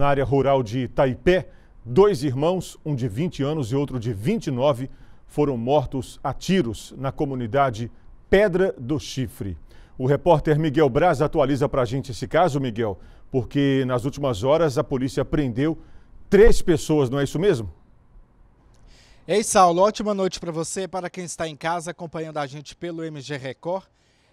na área rural de Itaipé, dois irmãos, um de 20 anos e outro de 29, foram mortos a tiros na comunidade Pedra do Chifre. O repórter Miguel Braz atualiza para a gente esse caso, Miguel, porque nas últimas horas a polícia prendeu três pessoas, não é isso mesmo? Ei, Saulo, ótima noite para você, para quem está em casa acompanhando a gente pelo MG Record.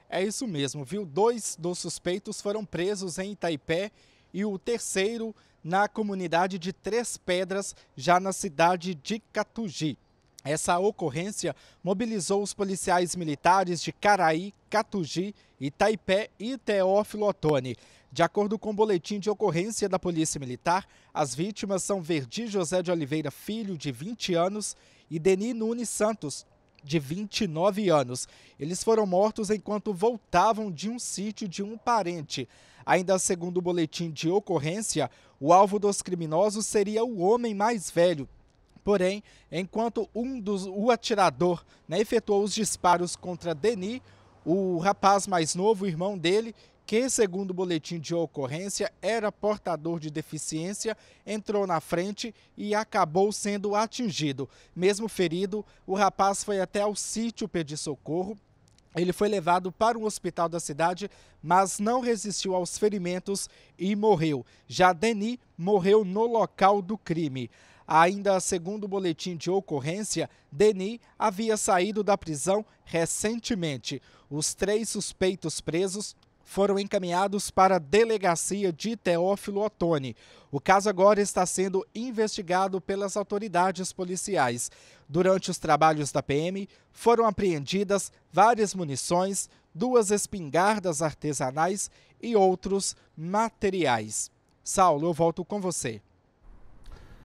É isso mesmo, viu? Dois dos suspeitos foram presos em Itaipé e o terceiro na comunidade de Três Pedras, já na cidade de Catugi. Essa ocorrência mobilizou os policiais militares de Caraí, Catugi, Itaipé e Teófilo Otoni. De acordo com o boletim de ocorrência da Polícia Militar, as vítimas são Verdi José de Oliveira Filho, de 20 anos, e Deni Nunes Santos, de 29 anos. Eles foram mortos enquanto voltavam de um sítio de um parente. Ainda segundo o boletim de ocorrência, o alvo dos criminosos seria o homem mais velho. Porém, enquanto um dos, o atirador né, efetuou os disparos contra Denis, o rapaz mais novo, o irmão dele, que, segundo o boletim de ocorrência, era portador de deficiência, entrou na frente e acabou sendo atingido. Mesmo ferido, o rapaz foi até o sítio pedir socorro. Ele foi levado para um hospital da cidade, mas não resistiu aos ferimentos e morreu. Já Denis morreu no local do crime. Ainda segundo o boletim de ocorrência, Denis havia saído da prisão recentemente. Os três suspeitos presos foram encaminhados para a delegacia de Teófilo Otoni. O caso agora está sendo investigado pelas autoridades policiais. Durante os trabalhos da PM, foram apreendidas várias munições, duas espingardas artesanais e outros materiais. Saulo, eu volto com você.